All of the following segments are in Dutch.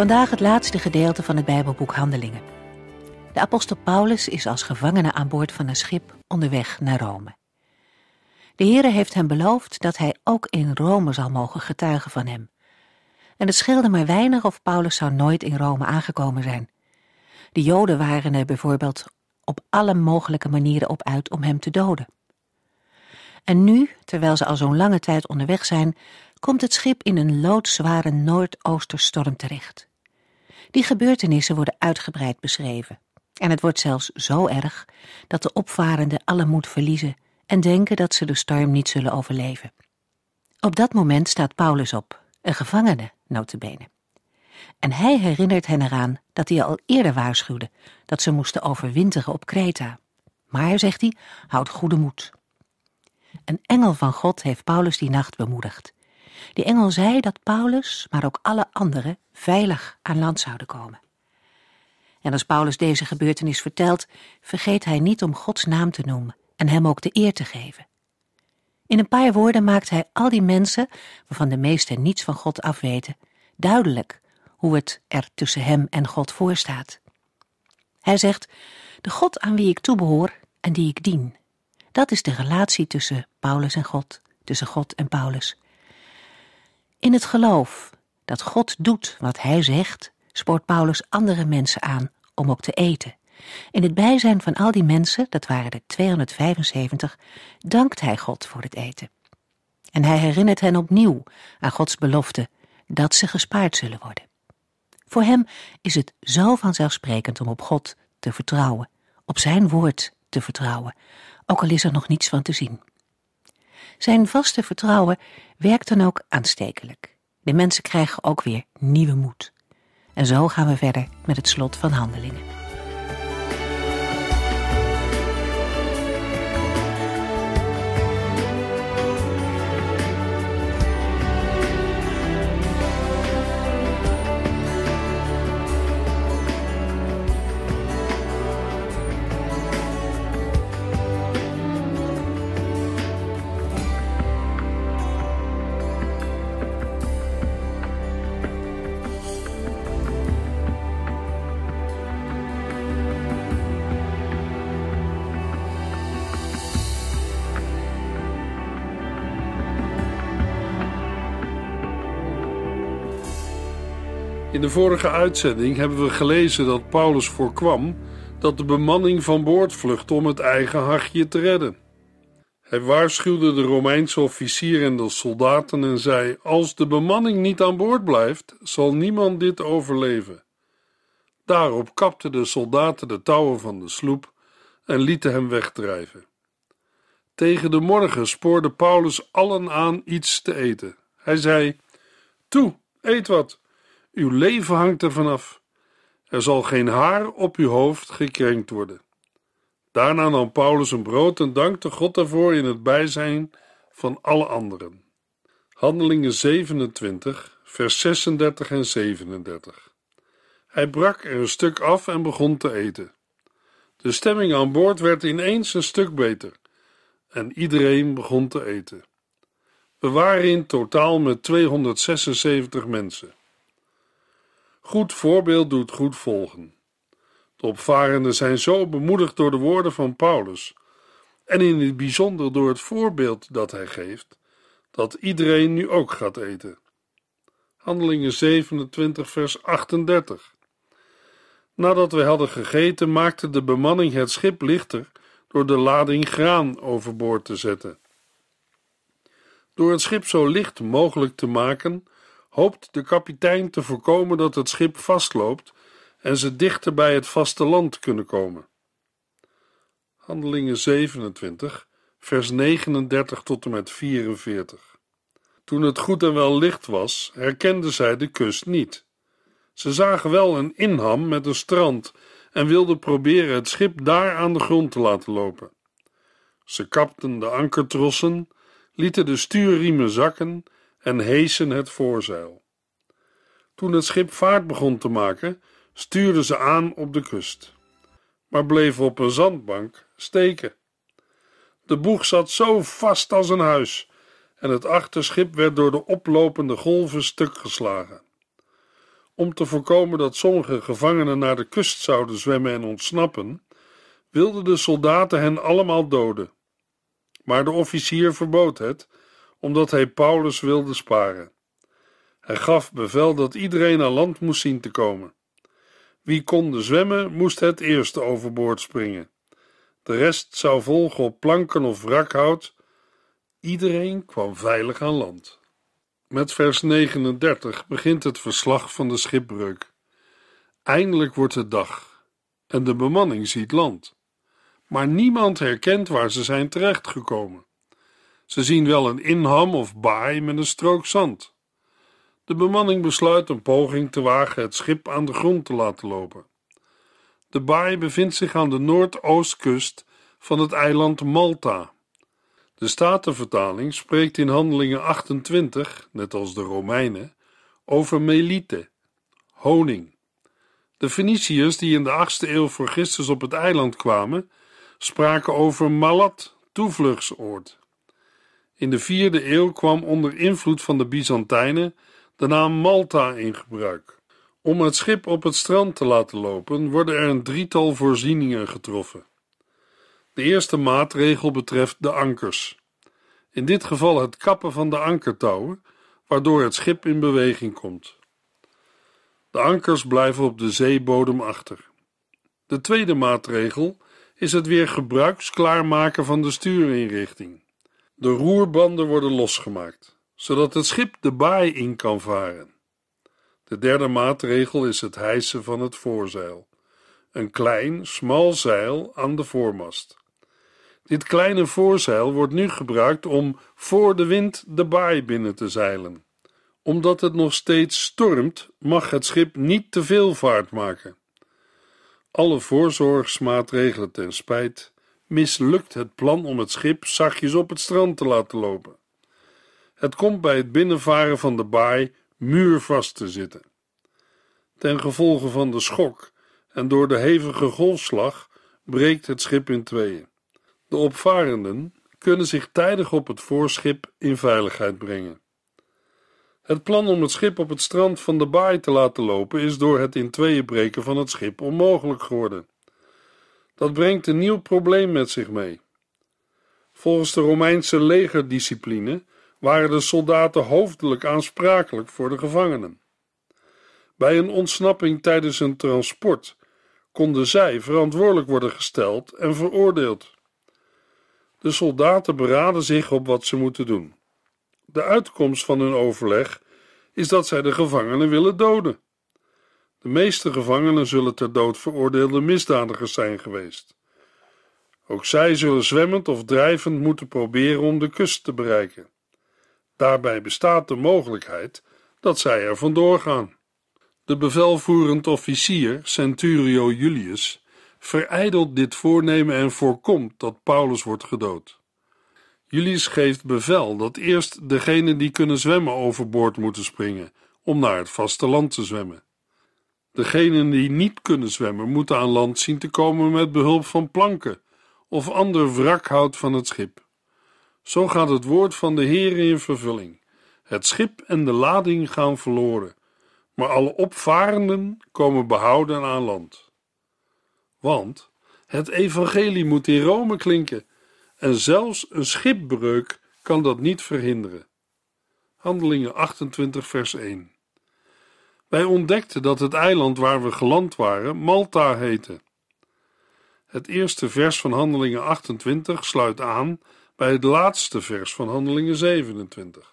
Vandaag het laatste gedeelte van het Bijbelboek Handelingen. De apostel Paulus is als gevangene aan boord van een schip onderweg naar Rome. De Heere heeft hem beloofd dat hij ook in Rome zal mogen getuigen van hem. En het scheelde maar weinig of Paulus zou nooit in Rome aangekomen zijn. De Joden waren er bijvoorbeeld op alle mogelijke manieren op uit om hem te doden. En nu, terwijl ze al zo'n lange tijd onderweg zijn, komt het schip in een loodzware noordoosterstorm terecht. Die gebeurtenissen worden uitgebreid beschreven. En het wordt zelfs zo erg dat de opvarenden alle moed verliezen en denken dat ze de storm niet zullen overleven. Op dat moment staat Paulus op, een gevangene, notabene. En hij herinnert hen eraan dat hij al eerder waarschuwde dat ze moesten overwinteren op Kreta. Maar, zegt hij, houd goede moed. Een engel van God heeft Paulus die nacht bemoedigd. Die engel zei dat Paulus, maar ook alle anderen, veilig aan land zouden komen. En als Paulus deze gebeurtenis vertelt, vergeet hij niet om Gods naam te noemen en hem ook de eer te geven. In een paar woorden maakt hij al die mensen, waarvan de meesten niets van God afweten, duidelijk hoe het er tussen hem en God voorstaat. Hij zegt: De God aan wie ik toebehoor en die ik dien. Dat is de relatie tussen Paulus en God, tussen God en Paulus. In het geloof dat God doet wat hij zegt, spoort Paulus andere mensen aan om ook te eten. In het bijzijn van al die mensen, dat waren er 275, dankt hij God voor het eten. En hij herinnert hen opnieuw aan Gods belofte dat ze gespaard zullen worden. Voor hem is het zo vanzelfsprekend om op God te vertrouwen, op zijn woord te vertrouwen, ook al is er nog niets van te zien. Zijn vaste vertrouwen werkt dan ook aanstekelijk. De mensen krijgen ook weer nieuwe moed. En zo gaan we verder met het slot van handelingen. In de vorige uitzending hebben we gelezen dat Paulus voorkwam dat de bemanning van boord vluchtte om het eigen hachje te redden. Hij waarschuwde de Romeinse officier en de soldaten en zei: Als de bemanning niet aan boord blijft, zal niemand dit overleven. Daarop kapten de soldaten de touwen van de sloep en lieten hem wegdrijven. Tegen de morgen spoorde Paulus allen aan iets te eten. Hij zei: Toe, eet wat. Uw leven hangt ervan af. Er zal geen haar op uw hoofd gekrenkt worden. Daarna nam Paulus een brood en dankte God daarvoor in het bijzijn van alle anderen. Handelingen 27, vers 36 en 37. Hij brak er een stuk af en begon te eten. De stemming aan boord werd ineens een stuk beter en iedereen begon te eten. We waren in totaal met 276 mensen. Goed voorbeeld doet goed volgen. De opvarenden zijn zo bemoedigd door de woorden van Paulus, en in het bijzonder door het voorbeeld dat hij geeft, dat iedereen nu ook gaat eten. Handelingen 27, vers 38. Nadat we hadden gegeten, maakte de bemanning het schip lichter door de lading graan overboord te zetten. Door het schip zo licht mogelijk te maken, hoopt de kapitein te voorkomen dat het schip vastloopt en ze dichter bij het vasteland kunnen komen. Handelingen 27, vers 39 tot en met 44. Toen het goed en wel licht was, herkenden zij de kust niet. Ze zagen wel een inham met een strand en wilden proberen het schip daar aan de grond te laten lopen. Ze kapten de ankertrossen, lieten de stuurriemen zakken en heesen het voorzeil. Toen het schip vaart begon te maken, stuurden ze aan op de kust, maar bleven op een zandbank steken. De boeg zat zo vast als een huis en het achterschip werd door de oplopende golven stuk geslagen. Om te voorkomen dat sommige gevangenen naar de kust zouden zwemmen en ontsnappen, wilden de soldaten hen allemaal doden. Maar de officier verbood het omdat hij Paulus wilde sparen. Hij gaf bevel dat iedereen aan land moest zien te komen. Wie konde zwemmen, moest het eerst overboord springen. De rest zou volgen op planken of wrakhout. Iedereen kwam veilig aan land. Met vers 39 begint het verslag van de schipbreuk. Eindelijk wordt het dag en de bemanning ziet land. Maar niemand herkent waar ze zijn terechtgekomen. Ze zien wel een inham of baai met een strook zand. De bemanning besluit een poging te wagen het schip aan de grond te laten lopen. De baai bevindt zich aan de noordoostkust van het eiland Malta. De Statenvertaling spreekt in Handelingen 28, net als de Romeinen, over melite, honing. De Feniciërs die in de 8e eeuw voor Christus op het eiland kwamen, spraken over malat, toevluchtsoord. In de vierde eeuw kwam onder invloed van de Byzantijnen de naam Malta in gebruik. Om het schip op het strand te laten lopen, worden er een drietal voorzieningen getroffen. De eerste maatregel betreft de ankers. In dit geval het kappen van de ankertouwen, waardoor het schip in beweging komt. De ankers blijven op de zeebodem achter. De tweede maatregel is het weer gebruiksklaarmaken van de stuurinrichting. De roerbanden worden losgemaakt, zodat het schip de baai in kan varen. De derde maatregel is het hijsen van het voorzeil. Een klein, smal zeil aan de voormast. Dit kleine voorzeil wordt nu gebruikt om voor de wind de baai binnen te zeilen. Omdat het nog steeds stormt, mag het schip niet te veel vaart maken. Alle voorzorgsmaatregelen ten spijt mislukt het plan om het schip zachtjes op het strand te laten lopen. Het komt bij het binnenvaren van de baai muurvast te zitten. Ten gevolge van de schok en door de hevige golfslag breekt het schip in tweeën. De opvarenden kunnen zich tijdig op het voorschip in veiligheid brengen. Het plan om het schip op het strand van de baai te laten lopen is door het in tweeën breken van het schip onmogelijk geworden. Dat brengt een nieuw probleem met zich mee. Volgens de Romeinse legerdiscipline waren de soldaten hoofdelijk aansprakelijk voor de gevangenen. Bij een ontsnapping tijdens een transport konden zij verantwoordelijk worden gesteld en veroordeeld. De soldaten beraden zich op wat ze moeten doen. De uitkomst van hun overleg is dat zij de gevangenen willen doden. De meeste gevangenen zullen ter dood veroordeelde misdadigers zijn geweest. Ook zij zullen zwemmend of drijvend moeten proberen om de kust te bereiken. Daarbij bestaat de mogelijkheid dat zij er vandoor gaan. De bevelvoerend officier, Centurio Julius, verijdelt dit voornemen en voorkomt dat Paulus wordt gedood. Julius geeft bevel dat eerst degenen die kunnen zwemmen overboord moeten springen om naar het vasteland te zwemmen. Degenen die niet kunnen zwemmen, moeten aan land zien te komen met behulp van planken of ander wrakhout van het schip. Zo gaat het woord van de Heere in vervulling. Het schip en de lading gaan verloren, maar alle opvarenden komen behouden aan land. Want het evangelie moet in Rome klinken en zelfs een schipbreuk kan dat niet verhinderen. Handelingen 28 vers 1 wij ontdekten dat het eiland waar we geland waren Malta heette. Het eerste vers van Handelingen 28 sluit aan bij het laatste vers van Handelingen 27.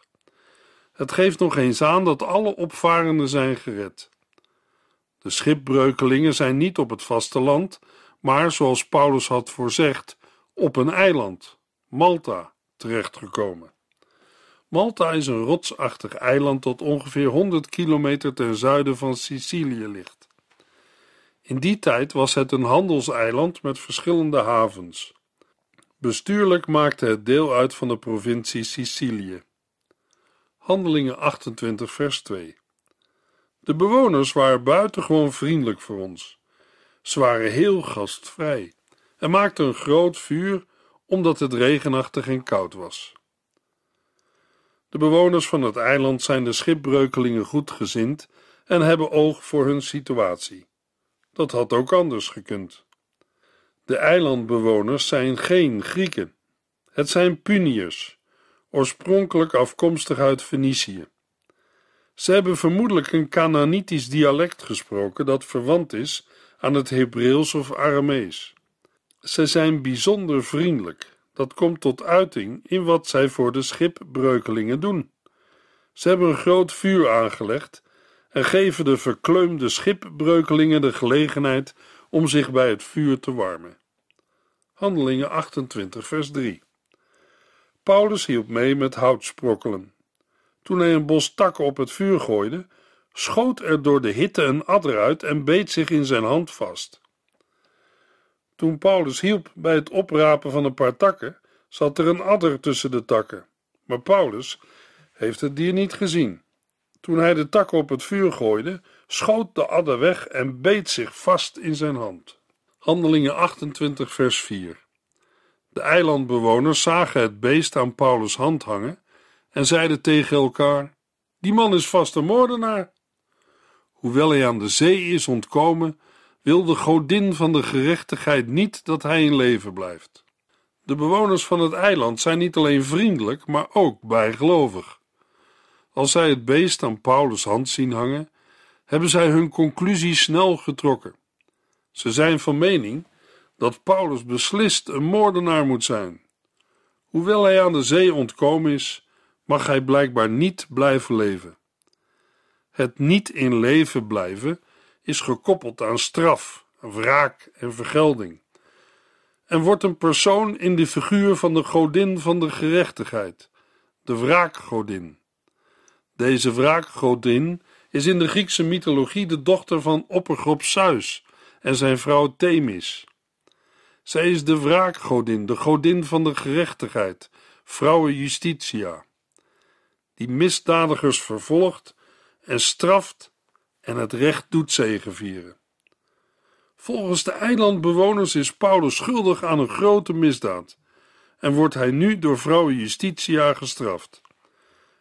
Het geeft nog eens aan dat alle opvarenden zijn gered. De schipbreukelingen zijn niet op het vasteland, maar zoals Paulus had voorzegd, op een eiland, Malta, terechtgekomen. Malta is een rotsachtig eiland dat ongeveer 100 kilometer ten zuiden van Sicilië ligt. In die tijd was het een handelseiland met verschillende havens. Bestuurlijk maakte het deel uit van de provincie Sicilië. Handelingen 28, vers 2. De bewoners waren buitengewoon vriendelijk voor ons. Ze waren heel gastvrij en maakten een groot vuur omdat het regenachtig en koud was. De bewoners van het eiland zijn de schipbreukelingen goed gezind en hebben oog voor hun situatie. Dat had ook anders gekund. De eilandbewoners zijn geen Grieken. Het zijn Puniërs, oorspronkelijk afkomstig uit Venetië. Ze hebben vermoedelijk een Canaanitisch dialect gesproken dat verwant is aan het Hebreeuws of Aramees. Ze zijn bijzonder vriendelijk dat komt tot uiting in wat zij voor de schipbreukelingen doen. Ze hebben een groot vuur aangelegd en geven de verkleumde schipbreukelingen de gelegenheid om zich bij het vuur te warmen. Handelingen 28, vers 3. Paulus hielp mee met houtsprokkelen. Toen hij een bos takken op het vuur gooide, schoot er door de hitte een adder uit en beet zich in zijn hand vast. Toen Paulus hielp bij het oprapen van een paar takken, zat er een adder tussen de takken. Maar Paulus heeft het dier niet gezien. Toen hij de takken op het vuur gooide, schoot de adder weg en beet zich vast in zijn hand. Handelingen 28, vers 4. De eilandbewoners zagen het beest aan Paulus' hand hangen en zeiden tegen elkaar: Die man is vast een moordenaar. Hoewel hij aan de zee is ontkomen, wil de godin van de gerechtigheid niet dat hij in leven blijft. De bewoners van het eiland zijn niet alleen vriendelijk, maar ook bijgelovig. Als zij het beest aan Paulus' hand zien hangen, hebben zij hun conclusie snel getrokken. Ze zijn van mening dat Paulus beslist een moordenaar moet zijn. Hoewel hij aan de zee ontkomen is, mag hij blijkbaar niet blijven leven. Het niet in leven blijven is gekoppeld aan straf, wraak en vergelding. En wordt een persoon in de figuur van de godin van de gerechtigheid, de wraakgodin. Deze wraakgodin is in de Griekse mythologie de dochter van oppergod Zeus en zijn vrouw Themis. Zij is de wraakgodin, de godin van de gerechtigheid, vrouwe Justitia, die misdadigers vervolgt en straft en het recht doet zegenvieren. Volgens de eilandbewoners is Paulus schuldig aan een grote misdaad en wordt hij nu door vrouwen Justitia gestraft.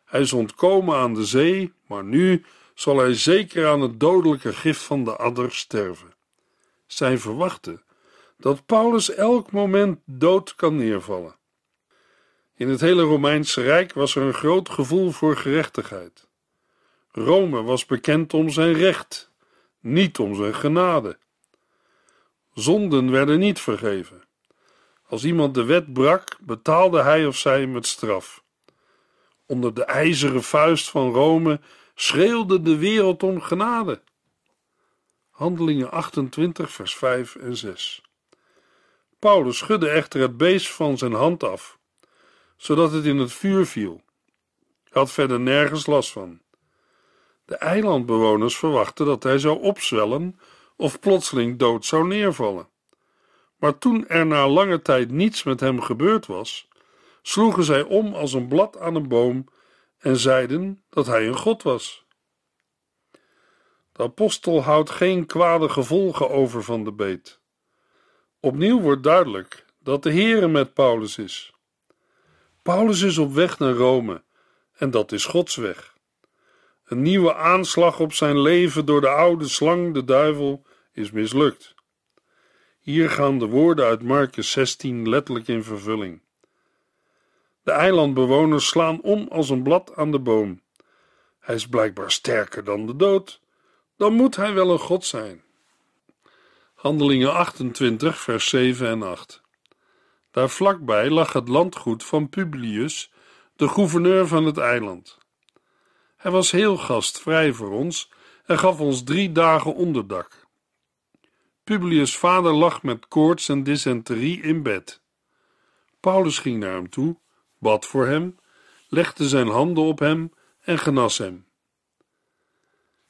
Hij is ontkomen aan de zee, maar nu zal hij zeker aan het dodelijke gif van de adder sterven. Zij verwachten dat Paulus elk moment dood kan neervallen. In het hele Romeinse Rijk was er een groot gevoel voor gerechtigheid. Rome was bekend om zijn recht, niet om zijn genade. Zonden werden niet vergeven. Als iemand de wet brak, betaalde hij of zij met straf. Onder de ijzeren vuist van Rome schreeuwde de wereld om genade. Handelingen 28, vers 5 en 6. Paulus schudde echter het beest van zijn hand af, zodat het in het vuur viel. Hij had verder nergens last van. De eilandbewoners verwachten dat hij zou opzwellen of plotseling dood zou neervallen. Maar toen er na lange tijd niets met hem gebeurd was, sloegen zij om als een blad aan een boom en zeiden dat hij een god was. De apostel houdt geen kwade gevolgen over van de beet. Opnieuw wordt duidelijk dat de Heere met Paulus is. Paulus is op weg naar Rome en dat is Gods weg. Een nieuwe aanslag op zijn leven door de oude slang, de duivel, is mislukt. Hier gaan de woorden uit Marcus 16 letterlijk in vervulling. De eilandbewoners slaan om als een blad aan de boom. Hij is blijkbaar sterker dan de dood. Dan moet hij wel een god zijn. Handelingen 28, vers 7 en 8. Daar vlakbij lag het landgoed van Publius, de gouverneur van het eiland. Hij was heel gastvrij voor ons en gaf ons drie dagen onderdak. Publius' vader lag met koorts en dysenterie in bed. Paulus ging naar hem toe, bad voor hem, legde zijn handen op hem en genas hem.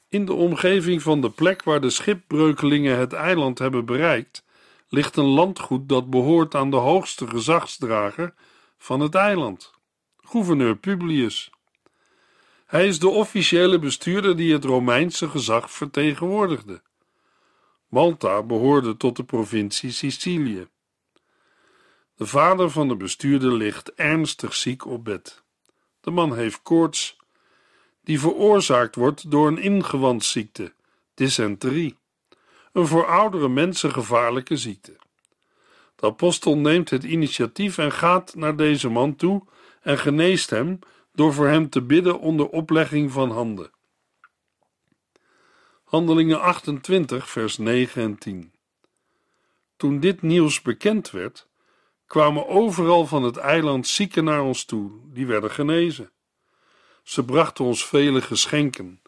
In de omgeving van de plek waar de schipbreukelingen het eiland hebben bereikt, ligt een landgoed dat behoort aan de hoogste gezagsdrager van het eiland, gouverneur Publius. Hij is de officiële bestuurder die het Romeinse gezag vertegenwoordigde. Malta behoorde tot de provincie Sicilië. De vader van de bestuurder ligt ernstig ziek op bed. De man heeft koorts, die veroorzaakt wordt door een ingewandziekte, dysenterie, een voor oudere mensen gevaarlijke ziekte. De apostel neemt het initiatief en gaat naar deze man toe en geneest hem door voor hem te bidden onder oplegging van handen. Handelingen 28, vers 9 en 10. Toen dit nieuws bekend werd, kwamen overal van het eiland zieken naar ons toe, die werden genezen. Ze brachten ons vele geschenken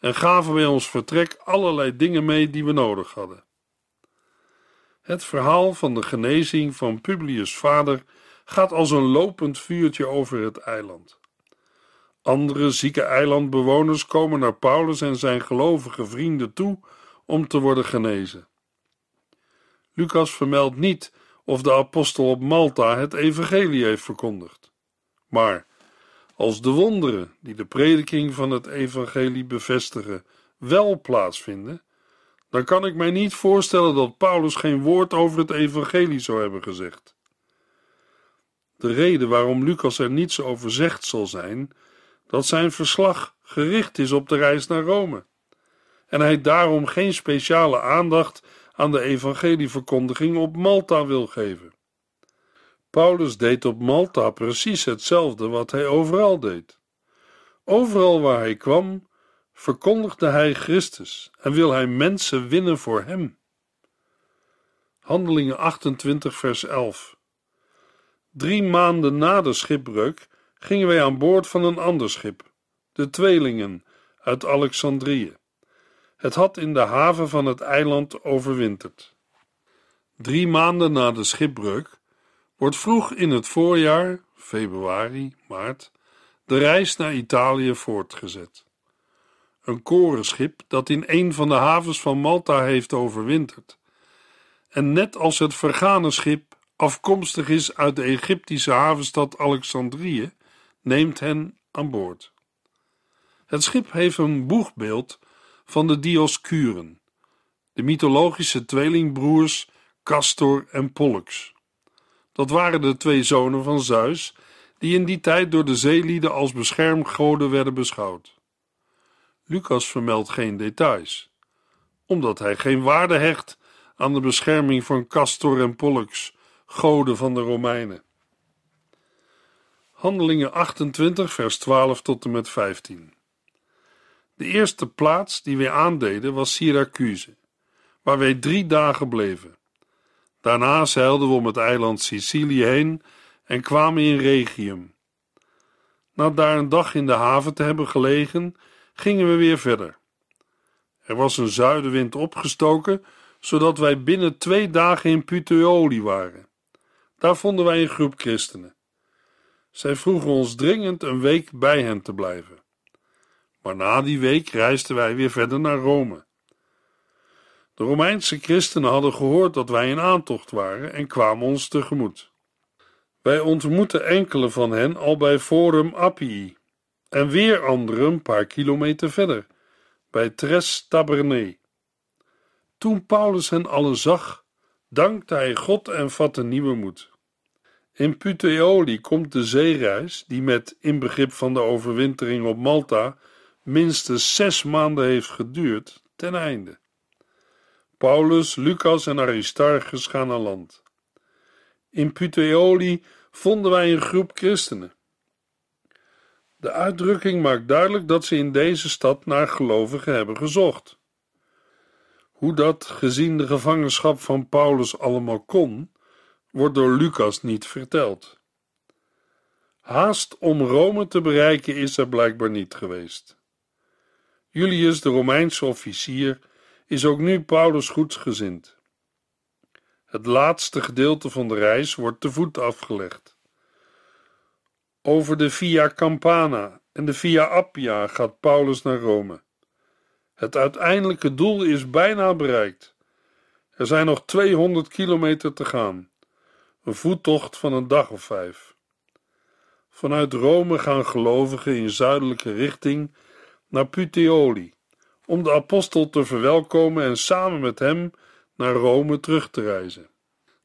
en gaven bij ons vertrek allerlei dingen mee die we nodig hadden. Het verhaal van de genezing van Publius' vader gaat als een lopend vuurtje over het eiland. Andere zieke eilandbewoners komen naar Paulus en zijn gelovige vrienden toe om te worden genezen. Lucas vermeldt niet of de apostel op Malta het evangelie heeft verkondigd. Maar als de wonderen die de prediking van het evangelie bevestigen wel plaatsvinden, dan kan ik mij niet voorstellen dat Paulus geen woord over het evangelie zou hebben gezegd. De reden waarom Lucas er niets over zegt zal zijn dat zijn verslag gericht is op de reis naar Rome en hij daarom geen speciale aandacht aan de evangelieverkondiging op Malta wil geven. Paulus deed op Malta precies hetzelfde wat hij overal deed. Overal waar hij kwam, verkondigde hij Christus en wil hij mensen winnen voor hem. Handelingen 28, vers 11. Drie maanden na de schipbreuk gingen wij aan boord van een ander schip, de Tweelingen, uit Alexandrië. Het had in de haven van het eiland overwinterd. Drie maanden na de schipbreuk wordt vroeg in het voorjaar, februari, maart, de reis naar Italië voortgezet. Een korenschip dat in een van de havens van Malta heeft overwinterd en net als het vergane schip afkomstig is uit de Egyptische havenstad Alexandrië, neemt hen aan boord. Het schip heeft een boegbeeld van de Dioskuren, de mythologische tweelingbroers Castor en Pollux. Dat waren de twee zonen van Zeus, die in die tijd door de zeelieden als beschermgoden werden beschouwd. Lucas vermeldt geen details, omdat hij geen waarde hecht aan de bescherming van Castor en Pollux, goden van de Romeinen. Handelingen 28, vers 12 tot en met 15. De eerste plaats die we aandeden was Syracuse, waar wij drie dagen bleven. Daarna zeilden we om het eiland Sicilië heen en kwamen in Regium. Na daar een dag in de haven te hebben gelegen, gingen we weer verder. Er was een zuidenwind opgestoken, zodat wij binnen twee dagen in Puteoli waren. Daar vonden wij een groep christenen. Zij vroegen ons dringend een week bij hen te blijven. Maar na die week reisden wij weer verder naar Rome. De Romeinse christenen hadden gehoord dat wij in aantocht waren en kwamen ons tegemoet. Wij ontmoetten enkele van hen al bij Forum Appii en weer anderen een paar kilometer verder, bij Tres Taberne. Toen Paulus hen allen zag, dankte hij God en vatte nieuwe moed. In Puteoli komt de zeereis, die met inbegrip van de overwintering op Malta minstens zes maanden heeft geduurd, ten einde. Paulus, Lucas en Aristarchus gaan aan land. In Puteoli vonden wij een groep christenen. De uitdrukking maakt duidelijk dat ze in deze stad naar gelovigen hebben gezocht. Hoe dat, gezien de gevangenschap van Paulus, allemaal kon, wordt door Lucas niet verteld. Haast om Rome te bereiken is er blijkbaar niet geweest. Julius, de Romeinse officier, is ook nu Paulus goedsgezind. Het laatste gedeelte van de reis wordt te voet afgelegd. Over de Via Campana en de Via Appia gaat Paulus naar Rome. Het uiteindelijke doel is bijna bereikt. Er zijn nog 200 kilometer te gaan een voettocht van een dag of vijf. Vanuit Rome gaan gelovigen in zuidelijke richting naar Puteoli om de apostel te verwelkomen en samen met hem naar Rome terug te reizen.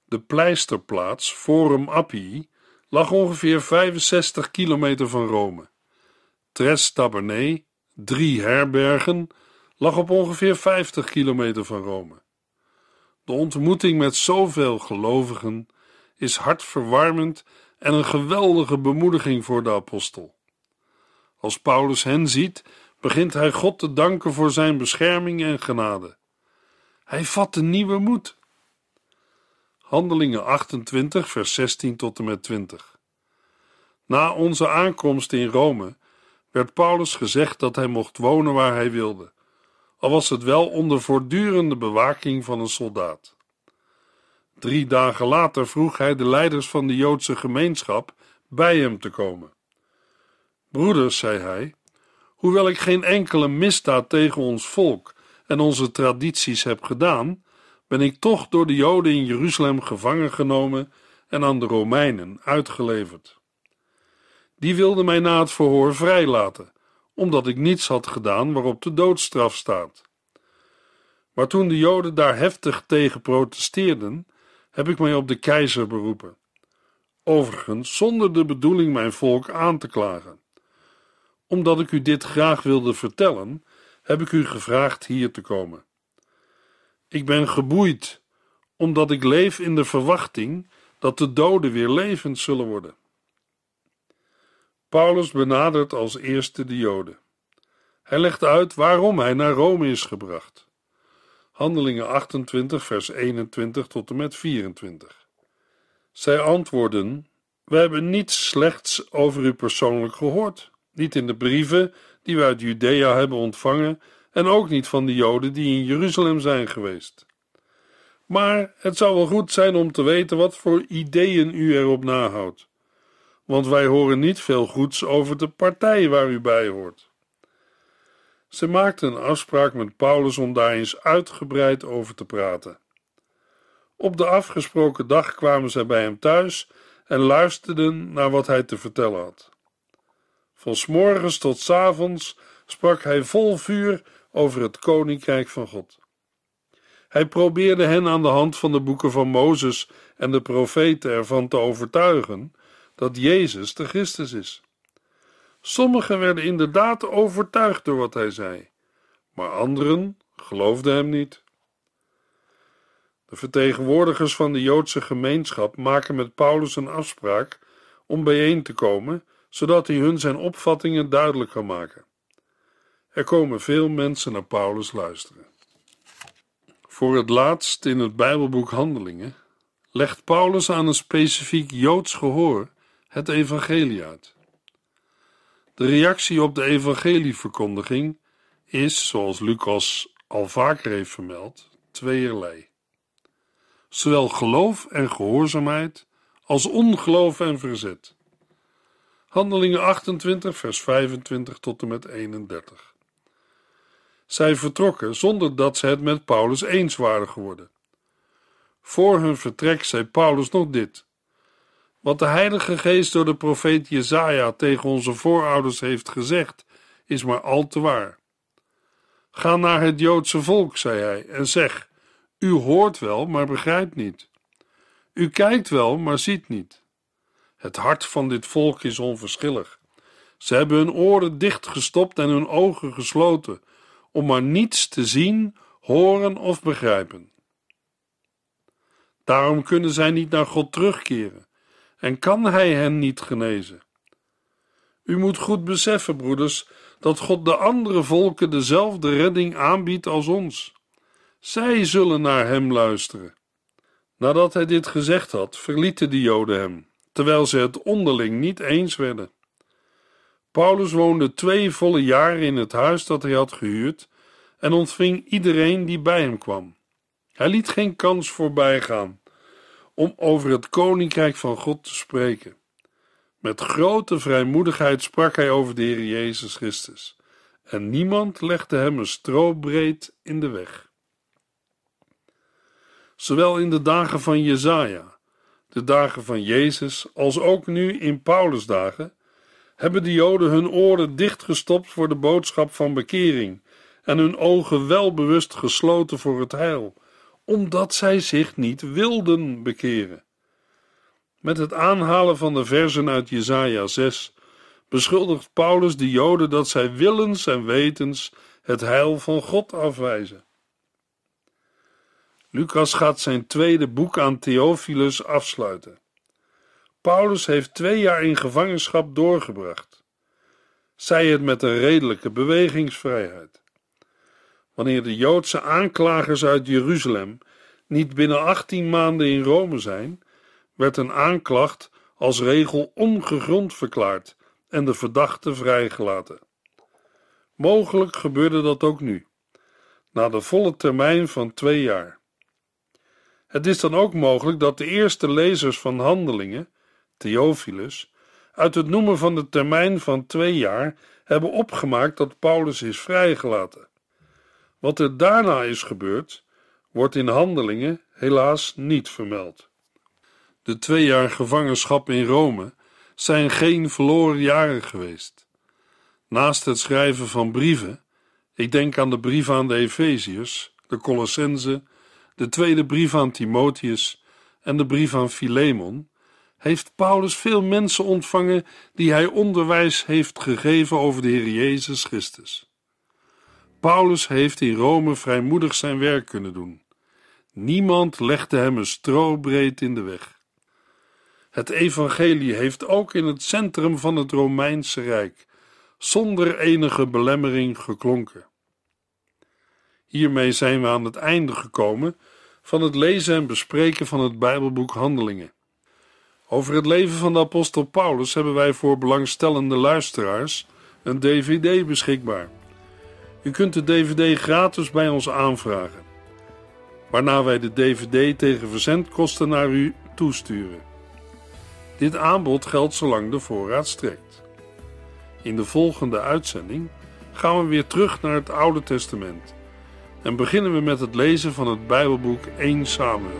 De pleisterplaats Forum Appii lag ongeveer 65 kilometer van Rome. Tres Tabernae, drie herbergen, lag op ongeveer 50 kilometer van Rome. De ontmoeting met zoveel gelovigen is hartverwarmend en een geweldige bemoediging voor de apostel. Als Paulus hen ziet, begint hij God te danken voor zijn bescherming en genade. Hij vat de nieuwe moed. Handelingen 28, vers 16 tot en met 20. Na onze aankomst in Rome werd Paulus gezegd dat hij mocht wonen waar hij wilde, al was het wel onder voortdurende bewaking van een soldaat. Drie dagen later vroeg hij de leiders van de Joodse gemeenschap bij hem te komen. Broeders, zei hij, hoewel ik geen enkele misdaad tegen ons volk en onze tradities heb gedaan, ben ik toch door de Joden in Jeruzalem gevangen genomen en aan de Romeinen uitgeleverd. Die wilden mij na het verhoor vrijlaten, omdat ik niets had gedaan waarop de doodstraf staat. Maar toen de Joden daar heftig tegen protesteerden, heb ik mij op de keizer beroepen. Overigens zonder de bedoeling mijn volk aan te klagen. Omdat ik u dit graag wilde vertellen, heb ik u gevraagd hier te komen. Ik ben geboeid, omdat ik leef in de verwachting dat de doden weer levend zullen worden. Paulus benadert als eerste de Joden. Hij legt uit waarom hij naar Rome is gebracht. Handelingen 28, vers 21 tot en met 24. Zij antwoorden: Wij hebben niets slechts over u persoonlijk gehoord, niet in de brieven die we uit Judea hebben ontvangen en ook niet van de Joden die in Jeruzalem zijn geweest. Maar het zou wel goed zijn om te weten wat voor ideeën u erop nahoudt, want wij horen niet veel goeds over de partij waar u bij hoort. Ze maakten een afspraak met Paulus om daar eens uitgebreid over te praten. Op de afgesproken dag kwamen zij bij hem thuis en luisterden naar wat hij te vertellen had. Van s morgens tot s avonds sprak hij vol vuur over het koninkrijk van God. Hij probeerde hen aan de hand van de boeken van Mozes en de profeten ervan te overtuigen dat Jezus de Christus is. Sommigen werden inderdaad overtuigd door wat hij zei, maar anderen geloofden hem niet. De vertegenwoordigers van de Joodse gemeenschap maken met Paulus een afspraak om bijeen te komen, zodat hij hun zijn opvattingen duidelijk kan maken. Er komen veel mensen naar Paulus luisteren. Voor het laatst in het Bijbelboek Handelingen legt Paulus aan een specifiek Joods gehoor het evangelie uit. De reactie op de evangelieverkondiging is, zoals Lucas al vaker heeft vermeld, tweeërlei. Zowel geloof en gehoorzaamheid als ongeloof en verzet. Handelingen 28, vers 25 tot en met 31. Zij vertrokken zonder dat ze het met Paulus eens waren geworden. Voor hun vertrek zei Paulus nog dit: wat de Heilige Geest door de profeet Jezaja tegen onze voorouders heeft gezegd, is maar al te waar. Ga naar het Joodse volk, zei hij, en zeg: U hoort wel, maar begrijpt niet. U kijkt wel, maar ziet niet. Het hart van dit volk is onverschillig. Ze hebben hun oren dichtgestopt en hun ogen gesloten, om maar niets te zien, horen of begrijpen. Daarom kunnen zij niet naar God terugkeren en kan hij hen niet genezen. U moet goed beseffen, broeders, dat God de andere volken dezelfde redding aanbiedt als ons. Zij zullen naar hem luisteren. Nadat hij dit gezegd had, verlieten de Joden hem, terwijl ze het onderling niet eens werden. Paulus woonde twee volle jaren in het huis dat hij had gehuurd en ontving iedereen die bij hem kwam. Hij liet geen kans voorbij gaan om over het koninkrijk van God te spreken. Met grote vrijmoedigheid sprak hij over de Heer Jezus Christus, en niemand legde hem een stroopbreed in de weg. Zowel in de dagen van Jezaja, de dagen van Jezus, als ook nu in Paulus' dagen, hebben de Joden hun oren dichtgestopt voor de boodschap van bekering en hun ogen welbewust gesloten voor het heil omdat zij zich niet wilden bekeren. Met het aanhalen van de versen uit Jesaja 6 beschuldigt Paulus de Joden dat zij willens en wetens het heil van God afwijzen. Lucas gaat zijn tweede boek aan Theophilus afsluiten. Paulus heeft twee jaar in gevangenschap doorgebracht. Zij het met een redelijke bewegingsvrijheid wanneer de Joodse aanklagers uit Jeruzalem niet binnen 18 maanden in Rome zijn, werd een aanklacht als regel ongegrond verklaard en de verdachte vrijgelaten. Mogelijk gebeurde dat ook nu, na de volle termijn van twee jaar. Het is dan ook mogelijk dat de eerste lezers van handelingen, Theophilus, uit het noemen van de termijn van twee jaar hebben opgemaakt dat Paulus is vrijgelaten. Wat er daarna is gebeurd, wordt in handelingen helaas niet vermeld. De twee jaar gevangenschap in Rome zijn geen verloren jaren geweest. Naast het schrijven van brieven, ik denk aan de brief aan de Efeziërs, de Colossense, de tweede brief aan Timotheus en de brief aan Philemon, heeft Paulus veel mensen ontvangen die hij onderwijs heeft gegeven over de Heer Jezus Christus. Paulus heeft in Rome vrijmoedig zijn werk kunnen doen. Niemand legde hem een strobreed in de weg. Het evangelie heeft ook in het centrum van het Romeinse Rijk zonder enige belemmering geklonken. Hiermee zijn we aan het einde gekomen van het lezen en bespreken van het Bijbelboek Handelingen. Over het leven van de apostel Paulus hebben wij voor belangstellende luisteraars een dvd beschikbaar. U kunt de DVD gratis bij ons aanvragen, waarna wij de DVD tegen verzendkosten naar u toesturen. Dit aanbod geldt zolang de voorraad strekt. In de volgende uitzending gaan we weer terug naar het Oude Testament en beginnen we met het lezen van het Bijbelboek 1 Samuel.